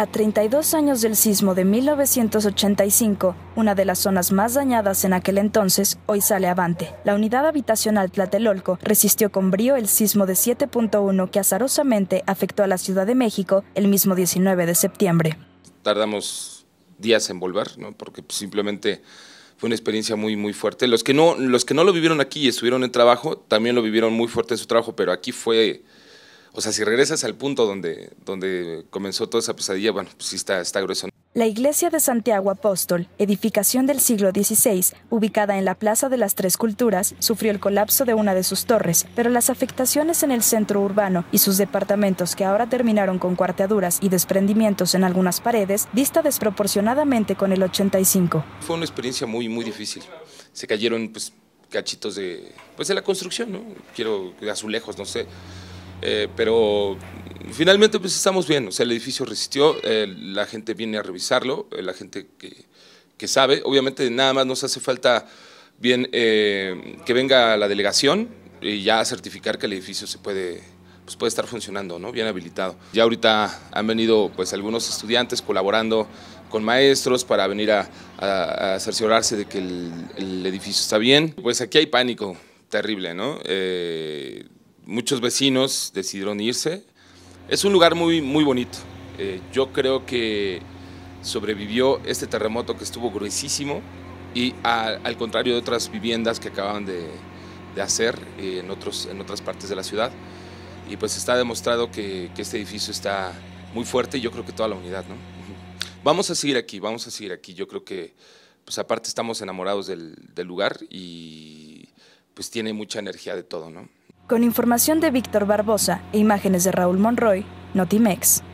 a 32 años del sismo de 1985, una de las zonas más dañadas en aquel entonces, hoy sale avante. La unidad habitacional Tlatelolco resistió con brío el sismo de 7.1 que azarosamente afectó a la Ciudad de México el mismo 19 de septiembre. Tardamos días en volver, porque pues, simplemente fue una experiencia muy, muy fuerte. Los que, no, los que no lo vivieron aquí y estuvieron en trabajo, también lo vivieron muy fuerte en su trabajo, pero aquí fue o sea, si regresas al punto donde, donde comenzó toda esa pesadilla, bueno, pues sí está, está grueso. La iglesia de Santiago Apóstol, edificación del siglo XVI, ubicada en la Plaza de las Tres Culturas, sufrió el colapso de una de sus torres, pero las afectaciones en el centro urbano y sus departamentos que ahora terminaron con cuarteaduras y desprendimientos en algunas paredes, dista desproporcionadamente con el 85. Fue una experiencia muy, muy difícil. Se cayeron pues, cachitos de, pues, de la construcción, ¿no? Quiero azulejos, no sé eh, pero finalmente pues estamos bien, o sea, el edificio resistió, eh, la gente viene a revisarlo, eh, la gente que, sabe, obviamente nada más nos hace falta bien que venga la delegación y ya certificar que el edificio se puede pues, puede estar funcionando, ¿no? Bien habilitado. Ya ahorita han venido pues algunos estudiantes colaborando con maestros para venir a, cerciorarse de que el, el, edificio está bien. Pues aquí hay pánico terrible, ¿no? muchos vecinos decidieron irse. Es un lugar muy, muy bonito. Eh, yo creo que sobrevivió este terremoto que estuvo gruesísimo y al contrario de otras viviendas que acababan de, hacer eh, en, otros, en otras partes de la ciudad. Y pues está demostrado que, este edificio está muy fuerte y yo creo que toda la unidad, ¿no? Vamos a seguir aquí, vamos a seguir aquí. Yo creo que, pues aparte estamos enamorados del, del lugar y pues tiene mucha energía de todo, ¿no? Con información de Víctor Barbosa e imágenes de Raúl Monroy, Notimex.